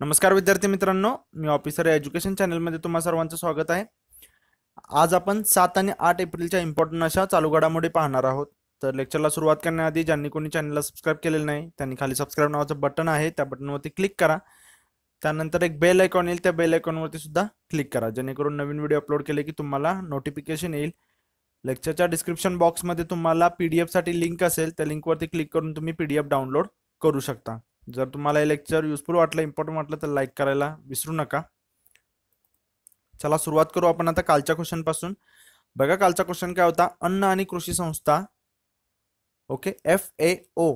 नमस्कार विद्यार्थी मित्रांनो मी ऑफिसर एज्युकेशन चॅनलमध्ये तुम्हा सर्वांचं स्वागत आहे आज आपण सात आणि आठ एप्रिलच्या इम्पॉर्टंट अशा चालू घडामोडी पाहणार आहोत तर लेक्चरला सुरुवात करण्याआधी ज्यांनी कोणी चॅनलला सबस्क्राईब केलेलं नाही त्यांनी खाली सबस्क्राईब नावाचं बटन आहे त्या बटनवरती क्लिक करा त्यानंतर एक बेल आयकॉन येईल त्या बेल आयकॉनवरती सुद्धा क्लिक करा जेणेकरून नवीन व्हिडिओ अपलोड केले की तुम्हाला नोटिफिकेशन येईल लेक्चरच्या डिस्क्रिप्शन बॉक्समध्ये तुम्हाला पी डी एफसाठी लिंक असेल त्या लिंकवरती क्लिक करून तुम्ही पी डी एफ डाउनलोड करू शकता जर तुम्हाला हे लेक्चर युजफुल वाटलं इम्पॉर्टंट वाटलं तर लाईक करायला विसरू नका चला सुरुवात करू आपण आता कालच्या पासून बघा कालचा क्वेश्चन काय होता अन्न आणि कृषी संस्था ओके एफ ए ओ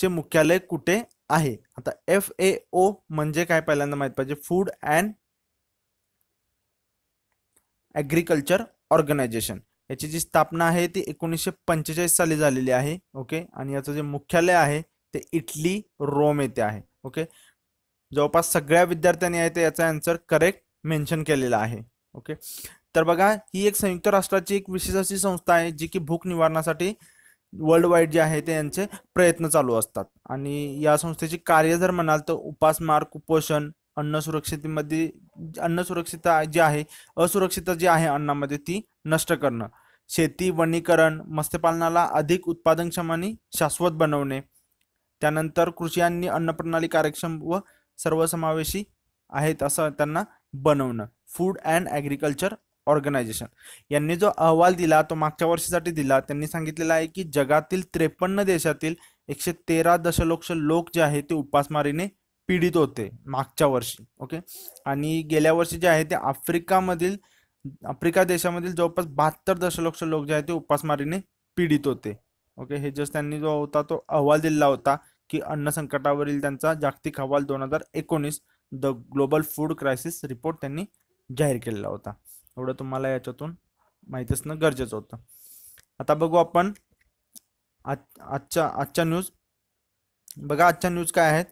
चे मुख्यालय कुठे आहे आता एफ ए ओ म्हणजे काय पहिल्यांदा माहित पाहिजे फूड अँड ऍग्रिकल्चर ऑर्गनायझेशन याची जी स्थापना आहे ती एकोणीसशे पंचेचाळीस साली झालेली आहे ओके आणि याचं जे मुख्यालय आहे ते इटली रोम येथे आहे ओके जवळपास सगळ्या विद्यार्थ्यांनी आहे ते याचा आन्सर करेक्ट मेन्शन केलेला आहे ओके तर बघा ही एक संयुक्त राष्ट्राची एक विशेष अशी संस्था आहे जी की भूक निवारणासाठी वर्ल्ड वाईड जे आहे ते यांचे प्रयत्न चालू असतात आणि या संस्थेचे कार्य जर म्हणाल तर उपासमार कुपोषण अन्न सुरक्षितेमध्ये अन्न सुरक्षितता जी आहे असुरक्षितता जी आहे अन्नामध्ये ती नष्ट करणं शेती वनीकरण मत्स्यपालनाला अधिक उत्पादनक्षमाने शाश्वत बनवणे त्यानंतर कृषी आणि अन्नप्रणाली कार्यक्षम व सर्वसमावेशी आहेत असं त्यांना बनवणं फूड अँड ॲग्रिकल्चर ऑर्गनायझेशन यांनी जो अहवाल दिला तो मागच्या वर्षीसाठी दिला त्यांनी सांगितलेला आहे की जगातील त्रेपन्न देशातील एकशे तेरा दशलक्ष लोक जे आहे ते उपासमारीने पीडित होते मागच्या वर्षी ओके आणि गेल्या वर्षी जे आहे ते आफ्रिकामधील आफ्रिका देशामधील जवळपास बहात्तर दशलक्ष लोक जे आहे ते उपासमारीने पीडित होते ओके हे जस्ट त्यांनी जो होता तो अहवाल दिलेला होता की अन्न संकटावरील त्यांचा जागतिक अहवाल दोन हजार एकोणीस the global food crisis report त्यांनी जाहीर केलेला होता एवढं तुम्हाला याच्यातून माहिती असणं गरजेचं होतं आता बघू आपण आजच्या आजच्या न्यूज बघा आजच्या न्यूज काय आहेत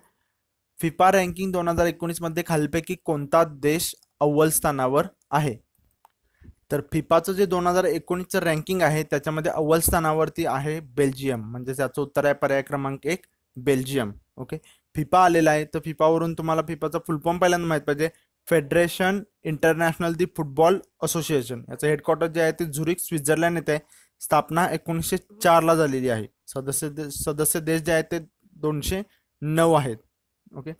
फिफा रँकिंग दोन हजार एकोणीसमध्ये खालपैकी कोणता देश अव्वल स्थानावर आहे तर फिफाचं जे दोन हजार एकोणीसचं रँकिंग आहे त्याच्यामध्ये अव्वल स्थानावरती आहे बेल्जियम म्हणजे त्याचं उत्तर आहे पर्याय क्रमांक एक बेल्जियम ओके फिफा आलेला आहे तर फिफावरून तुम्हाला फिफाचा फॉर्म पहिल्यांदा माहीत पाहिजे federation international de football association याचं हेडक्वार्टर जे आहे ते झुरिक स्वित्झर्लंड येथे स्थापना एकोणीसशे चारला झालेली आहे सदस्य देश सदस्य देश जे आहेत ते दोनशे नऊ आहेत ओके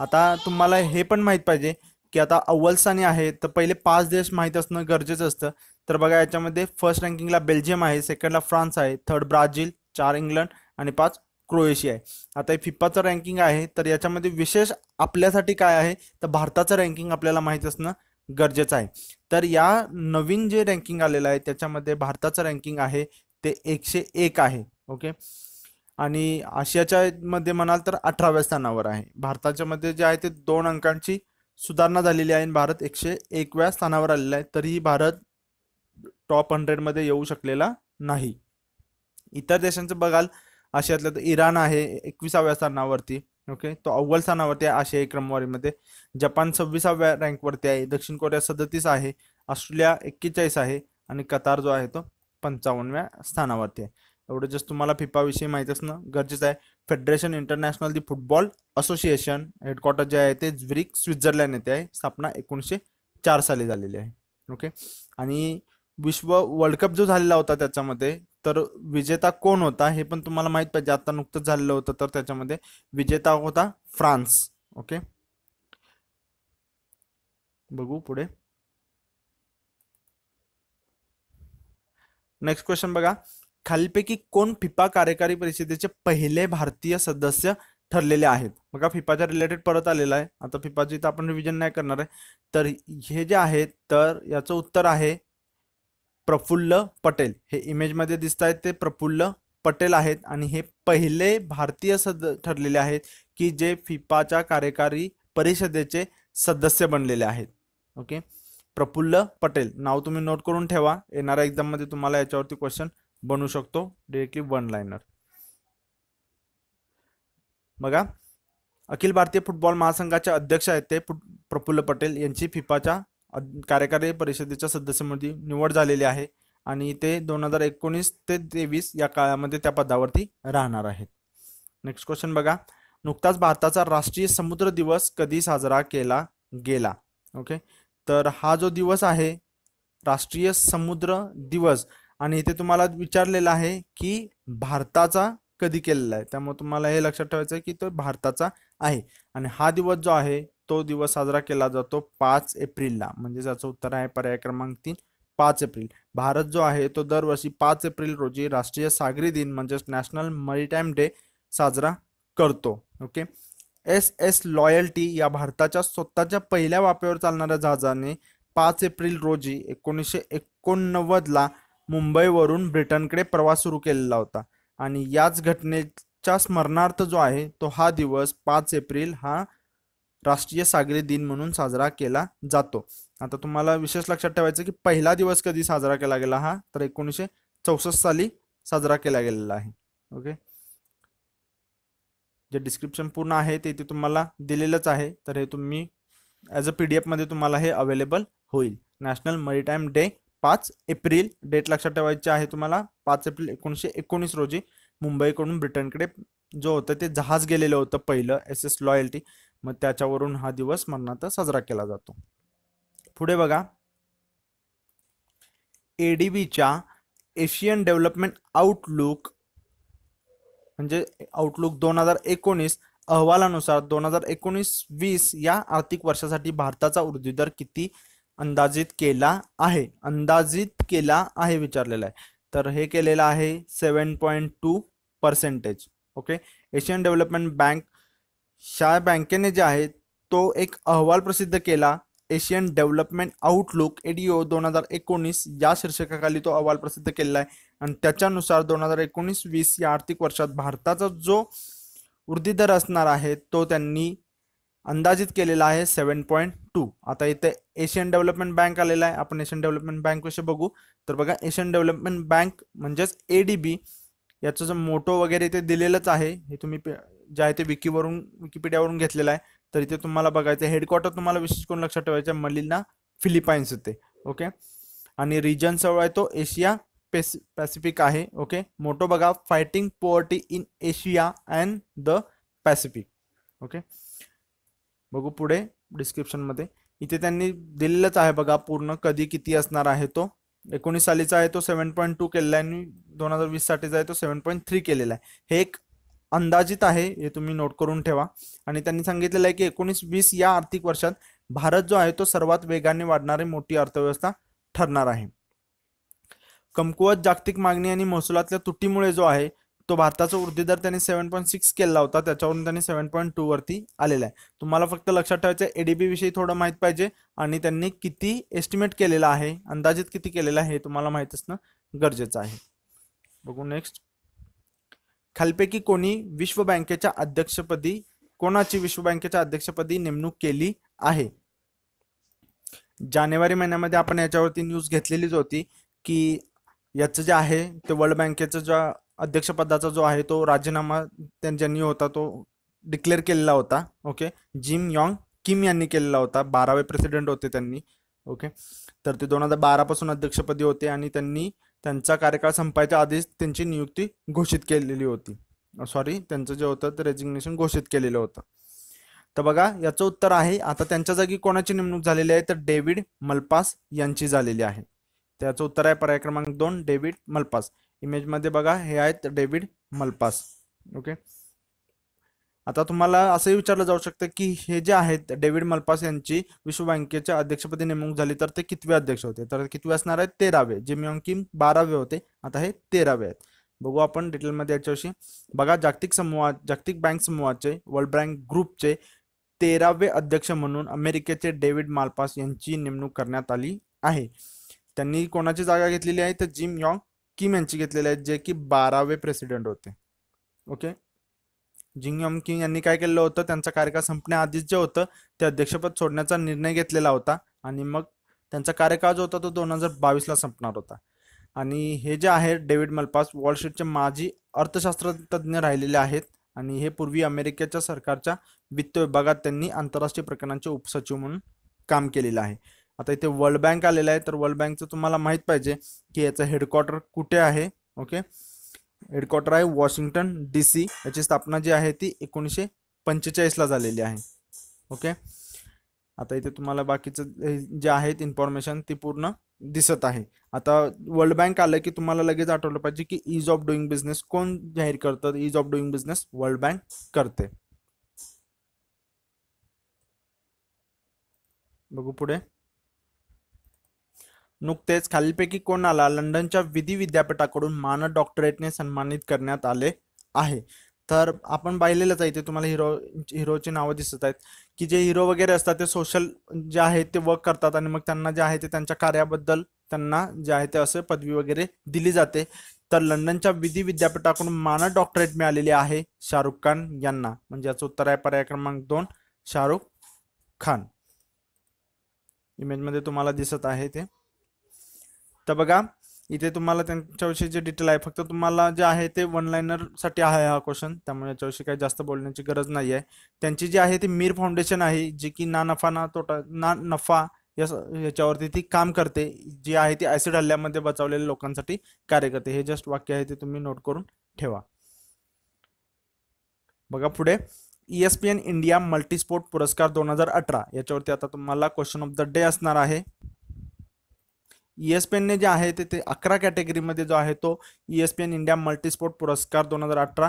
आता तुम्हाला हे पण माहीत पाहिजे की आता अव्वल आहे तर पहिले पाच देश माहीत असणं गरजेचं असतं तर बघा याच्यामध्ये फर्स्ट रँकिंगला बेल्जियम आहे सेकंडला फ्रान्स आहे थर्ड ब्राझील चार इंग्लंड आणि पाच क्रोएशिया आहे आता हे फिफाचं रँकिंग आहे तर याच्यामध्ये विशेष आपल्यासाठी काय आहे तर भारताचं रँकिंग आपल्याला माहीत असणं गरजेचं आहे तर या नवीन जे रँकिंग आलेलं आहे त्याच्यामध्ये भारताचं रँकिंग आहे ते एकशे एक आहे ओके आणि आशियाच्या मध्ये म्हणाल तर अठराव्या स्थानावर आहे भारताच्या मध्ये जे आहे ते दोन अंकांची सुधारणा झालेली आहे भारत एकशे एकव्या स्थानावर आलेला आहे तरीही भारत टॉप हंड्रेडमध्ये येऊ शकलेला नाही इतर देशांचं बघाल आशियातल्या तर इराण आहे एकविसाव्या स्थानावरती ओके तो अव्वल स्थानावरती आहे आशियाई क्रमवारीमध्ये जपान सव्वीसाव्या रँकवरती आहे दक्षिण कोरिया सदतीस आहे ऑस्ट्रेलिया एक्केचाळीस आहे आणि कतार जो आहे तो पंचावन्नव्या स्थानावरती आहे एवढं जस्ट तुम्हाला फिफाविषयी माहीत असणं गरजेचं आहे federation international de football association headquarter जे आहे ते झ्विरिक स्वित्झर्लंड येथे आहे स्थापना एकोणीसशे चार साली झालेली आहे ओके आणि विश्व वर्ल्ड कप जो झालेला होता त्याच्यामध्ये तर विजेता कोण होता हे पण तुम्हाला माहीत पाहिजे आता नुकतंच झालेलं होतं तर त्याच्यामध्ये विजेता होता फ्रान्स ओके बघू पुढे नेक्स्ट क्वेश्चन बघा खालीपैकी कोण फिफा कार्यकारी परिषदेचे पहिले भारतीय सदस्य ठरलेले आहेत बघा फिफाच्या रिलेटेड परत आलेला आहे आता फिफाची इथं आपण रिव्हिजन नाही करणार आहे तर हे जे आहे तर याचं उत्तर आहे प्रफुल्ल पटेल हे इमेजमध्ये दिसत आहेत ते प्रफुल्ल पटेल आहेत आणि हे पहिले भारतीय सद ठरलेले आहेत की जे फिफाच्या कार्यकारी परिषदेचे सदस्य बनलेले आहेत ओके प्रफुल्ल पटेल नाव तुम्ही नोट करून ठेवा येणाऱ्या एक्झाममध्ये तुम्हाला याच्यावरती क्वेश्चन बनू शकतो डिरेक्टली वन लाईनर बघा अखिल भारतीय फुटबॉल महासंघाचे अध्यक्ष आहेत ते प्रफुल्ल पटेल यांची फिफाच्या कार्यकारी परिषदेच्या सदस्यमध्ये निवड झालेली आहे आणि ते दोन हजार एकोणीस ते तेवीस या काळामध्ये त्या पदावरती राहणार आहेत नेक्स्ट क्वेश्चन बघा नुकताच भारताचा राष्ट्रीय समुद्र दिवस कधी साजरा केला गेला ओके तर हा जो दिवस आहे राष्ट्रीय समुद्र दिवस आणि इथे तुम्हाला विचारलेला आहे की भारताचा कधी केलेला आहे त्यामुळे तुम्हाला हे लक्षात ठेवायचं आहे की तो भारताचा आहे आणि हा दिवस जो आहे तो दिवस साजरा केला जातो पाच एप्रिलला म्हणजे त्याचं उत्तर आहे पर्याय क्रमांक तीन पाच एप्रिल भारत जो आहे तो दरवर्षी पाच एप्रिल रोजी राष्ट्रीय सागरी दिन म्हणजेच नॅशनल मरीटाईम डे साजरा करतो ओके एस एस लॉयल्टी या भारताच्या स्वतःच्या पहिल्या वाफेवर चालणाऱ्या जहाजाने पाच एप्रिल रोजी एकोणीसशे एकोणनव्वदला मुंबईवरून ब्रिटनकडे प्रवास सुरू केलेला होता आणि याच घटनेच्या स्मरणार्थ जो आहे तो हा दिवस पाच एप्रिल हा राष्ट्रीय सागरी दिन म्हणून साजरा केला जातो आता तुम्हाला विशेष लक्षात ठेवायचं की पहिला दिवस कधी साजरा केला गेला हा तर एकोणीसशे चौसष्ट साली साजरा केला गेलेला आहे ओके जे डिस्क्रिप्शन पूर्ण आहे ते ते तुम्हाला दिलेलंच आहे तर हे तुम्ही ॲज अ पी डी एफमध्ये तुम्हाला हे अवेलेबल होईल नॅशनल मरीटाईम डे पाच एप्रिल डेट लक्षात ठेवायची आहे तुम्हाला पाच एप्रिल एकोणीसशे एकोणीस रोजी मुंबईकडून ब्रिटनकडे जो होतं ते जहाज गेलेलं होतं पहिलं एस एस लॉयल्टी मग त्याच्यावरून हा दिवस मरणाचा साजरा केला जातो पुढे बघा एडीबीच्या एशियन डेव्हलपमेंट आउटलुक म्हणजे आउटलुक दोन हजार एकोणीस अहवालानुसार दोन हजार एकोणीस वीस या आर्थिक वर्षासाठी भारताचा वृद्धी दर किती अंदाजित केला आहे अंदाजित केला आहे विचारलेला आहे तर हे केलेलं आहे seven point two percentage okay Asian development bank शाय बँकेने जे आहे तो एक अहवाल प्रसिद्ध केला एशियन डेव्हलपमेंट आउटलुक एडीओ दोन हजार एकोणीस या शीर्षकाखाली तो अहवाल प्रसिद्ध केलेला आहे आणि त्याच्यानुसार दोन हजार एकोणीस वीस या आर्थिक वर्षात भारताचा जो वृद्धी दर असणार आहे तो त्यांनी अंदाजित केलेला आहे सेवन पॉईंट टू आता इथे एशियन डेव्हलपमेंट बँक आलेला आहे आपण एशियन डेव्हलपमेंट बँक विषय बघू तर बघा एशियन डेव्हलपमेंट बँक म्हणजेच ए डी बी याचं जो मोटो वगैरे इथे दिलेलंच आहे हे तुम्ही जे आहे ते विकीवरून विकिपीडियावरून घेतलेला आहे तर इथे तुम्हाला बघायचं हेडक्वार्टर तुम्हाला विशेष करून लक्षात ठेवायचं मलिना फिलिपाईन्स होते ओके आणि रिजन जवळ आहे तो एशिया पेसि पॅसिफिक आहे ओके मोटो बघा fighting poverty in Asia and the Pacific okay बघू पुढे डिस्क्रिप्शनमध्ये इथे त्यांनी दिलेलंच आहे बघा पूर्ण कधी किती असणार आहे तो एकोणीस सालीचा आहे तो सेवन पॉईंट टू केलेला आहे आणि दोन हजार वीससाठीचा आहे तो सेवन पॉईंट थ्री केलेला आहे हे एक अंदाजित आहे हे तुम्ही नोट करून ठेवा आणि त्यांनी सांगितलेलं आहे की एकोणीस वीस या आर्थिक वर्षात भारत जो आहे तो सर्वात वेगाने वाढणारी मोठी अर्थव्यवस्था ठरणार आहे कमकुवत जागतिक मागणी आणि महसुलातल्या तुटीमुळे जो आहे तो भारताचा वृद्धी दर त्यांनी सेव्हन पॉईंट सिक्स केला होता त्याच्यावरून त्यांनी सेव्हन पॉईंट टू वरती आलेला आहे तुम्हाला फक्त लक्षात ठेवायचं आहे एडीबी विषयी थोडं माहीत पाहिजे आणि त्यांनी किती एस्टिमेट केलेला आहे अंदाजित किती केलेला आहे हे तुम्हाला माहीत असणं गरजेचं आहे बघू नेक्स्ट खालपैकी कोणी विश्व बँकेच्या अध्यक्षपदी कोणाची विश्व बँकेच्या अध्यक्षपदी नेमणूक केली आहे जानेवारी महिन्यामध्ये आपण याच्यावरती न्यूज घेतलेलीच होती की याचं जे आहे ते वर्ल्ड बँकेचा ज्या अध्यक्षपदाचा जो आहे तो राजीनामा त्यांनी होता तो डिक्लेअर केलेला होता ओके जिम यॉंग किम यांनी केलेला होता बारावे प्रेसिडेंट होते त्यांनी ओके तर ते दोन हजार बारापासून अध्यक्षपदी होते आणि त्यांनी त्यांचा कार्यकाळ संपायच्या आधीच त्यांची नियुक्ती घोषित केलेली होती सॉरी त्यांचं जे होतं ते रेजिग्नेशन घोषित केलेलं होतं तर बघा याचं उत्तर आहे आता त्यांच्या जागी कोणाची नेमणूक झालेली आहे तर डेव्हिड मलपास यांची झालेली आहे त्याचं उत्तर आहे पर्याय क्रमांक दोन डेव्हिड मलपास इमेजमध्ये बघा हे आहेत डेव्हिड मलपास ओके आता तुम्हाला असंही विचारलं जाऊ शकतं की हे जे आहेत डेव्हिड मालपास यांची विश्व बँकेच्या अध्यक्षपदी नेमणूक झाली तर ते कितवे अध्यक्ष होते तर कितवे असणार आहेत तेरावे जे किम बारावे होते आता हे तेरावे आहेत बघू आपण डिटेलमध्ये याच्याविषयी बघा जागतिक समूहा जागतिक बँक समूहाचे वर्ल्ड बँक ग्रुपचे तेरावे अध्यक्ष म्हणून अमेरिकेचे डेव्हिड मालपास यांची नेमणूक करण्यात आली आहे त्यांनी कोणाची जागा घेतलेली आहे तर जिम यॉंग किम यांची घेतलेली आहे जे की बारावे प्रेसिडेंट होते ओके जिंगम किंग यांनी काय केलेलं होतं त्यांचा कार्यकाळ संपण्याआधीच जे होतं ते अध्यक्षपद सोडण्याचा निर्णय घेतलेला होता आणि मग त्यांचा कार्यकाळ जो होता तो दोन हजार बावीसला संपणार होता आणि हे जे आहे डेव्हिड मल्पास वॉलस्ट्रीटचे माजी अर्थशास्त्रतज्ञ राहिलेले आहेत आणि हे पूर्वी अमेरिकेच्या सरकारच्या वित्त विभागात त्यांनी आंतरराष्ट्रीय प्रकरणांचे उपसचिव म्हणून काम केलेलं आहे आता इथे वर्ल्ड बँक आलेलं आहे तर वर्ल्ड बँकचं तुम्हाला माहीत पाहिजे की याचं हेडक्वार्टर कुठे आहे ओके हेडक्वार्टर आहे वॉशिंग्टन डी सी याची स्थापना जी आहे ती एकोणीसशे पंचेचाळीसला झालेली आहे ओके आता इथे तुम्हाला बाकीचं जे आहेत इन्फॉर्मेशन ती पूर्ण दिसत आहे आता वर्ल्ड बँक आलं की तुम्हाला लगेच आठवलं पाहिजे की इज ऑफ डुईंग बिझनेस कोण जाहीर करतं ease of doing business world bank करते बघू पुढे नुकतेच खालीलपैकी कोणाला लंडनच्या विधी विद्यापीठाकडून मानद डॉक्टरेटने सन्मानित करण्यात आले आहे तर आपण पाहिलेलंच आहे ते तुम्हाला हिरो हिरोची नावं दिसत आहेत की जे हिरो वगैरे असतात ते सोशल जे आहे ते वर्क करतात आणि मग त्यांना जे आहे ते त्यांच्या कार्याबद्दल त्यांना जे आहे ते असे पदवी वगैरे दिली जाते तर लंडनच्या विधी विद्यापीठाकडून मानद डॉक्टरेट मिळालेली आहे शाहरुख खान यांना म्हणजे याचं उत्तर आहे पर्याय क्रमांक दोन शाहरुख खान इमेजमध्ये तुम्हाला दिसत आहे ते तर बघा इथे तुम्हाला त्यांच्याविषयी जे डिटेल आहे फक्त तुम्हाला जे आहे ते वन साठी आहे हा क्वेश्चन त्यामुळे याच्याविषयी काही जास्त बोलण्याची गरज नाही आहे त्यांची जी आहे ती मीर फाउंडेशन आहे जी की ना नफा ना तोटा ना नफा याच्यावरती ती काम करते जी आहे ती ऍसिड हल्ल्यामध्ये बचावलेल्या लोकांसाठी कार्य करते हे जस्ट वाक्य आहे ते तुम्ही नोट करून ठेवा बघा पुढे ई इंडिया मल्टीस्पोर्ट पुरस्कार दोन हजार अठरा याच्यावरती आता तुम्हाला क्वेश्चन ऑफ द डे असणार आहे ईएसपीएनने e जे आहे ते ते अकरा कॅटेगरीमध्ये जो आहे तो ईएसपीएन e इंडिया मल्टीस्पोर्ट पुरस्कार दोन हजार अठरा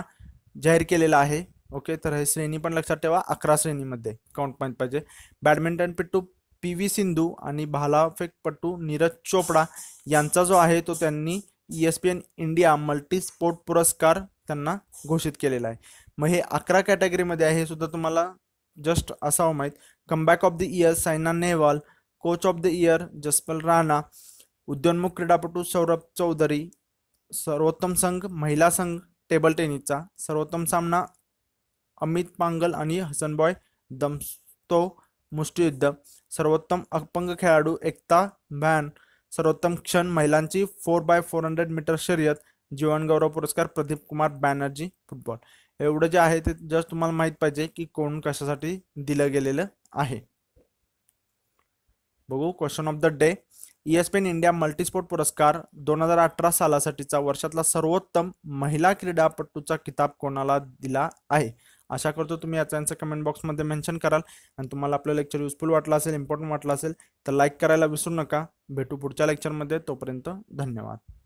जाहीर केलेला आहे ओके तर हे श्रेणी पण लक्षात ठेवा अकरा श्रेणीमध्ये काउंट पॉईंट पाहिजे बॅडमिंटनपट्टू पी व्ही सिंधू आणि भालाफेकपटू नीरज चोपडा यांचा जो आहे तो त्यांनी E S P N India multisport पुरस्कार त्यांना घोषित केलेला आहे मग हे अकरा कॅटेगरीमध्ये आहे सुद्धा तुम्हाला जस्ट असावं माहीत comeback of the year Saina Nehwal coach of the year Jaspal Rana उद्योन्मुख क्रीडापटू सौरभ चौधरी सर्वोत्तम संघ महिला संघ टेबल टेनिसचा सर्वोत्तम सामना अमित पांगल आणि हसनबॉय दमस्तो मुष्टियुद्ध सर्वोत्तम अपंग खेळाडू एकता भॅन सर्वोत्तम क्षण महिलांची four by four hundred metre शर्यत जीवनगौरव पुरस्कार प्रदीप कुमार बॅनर्जी फुटबॉल एवढं जे आहे ते जस्ट तुम्हाला माहीत पाहिजे की कोण कशासाठी दिलं गेलेलं आहे बघू question of the day ESPN India multisport पुरस्कार दोन हजार अठरा सालासाठीचा वर्षातला सर्वोत्तम महिला क्रीडापटूचा किताब कोणाला दिला आहे आशा करतो तुम्ही याचा यांचं कमेंट बॉक्समध्ये मेन्शन कराल आणि तुम्हाला आपलं लेक्चर युजफुल वाटलं असेल इम्पॉर्टंट वाटलं असेल तर लाईक करायला विसरू नका भेटू पुढच्या लेक्चरमध्ये तोपर्यंत धन्यवाद